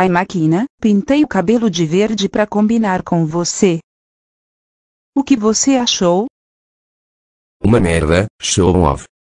Ai máquina, pintei o cabelo de verde para combinar com você. O que você achou? Uma merda, show off.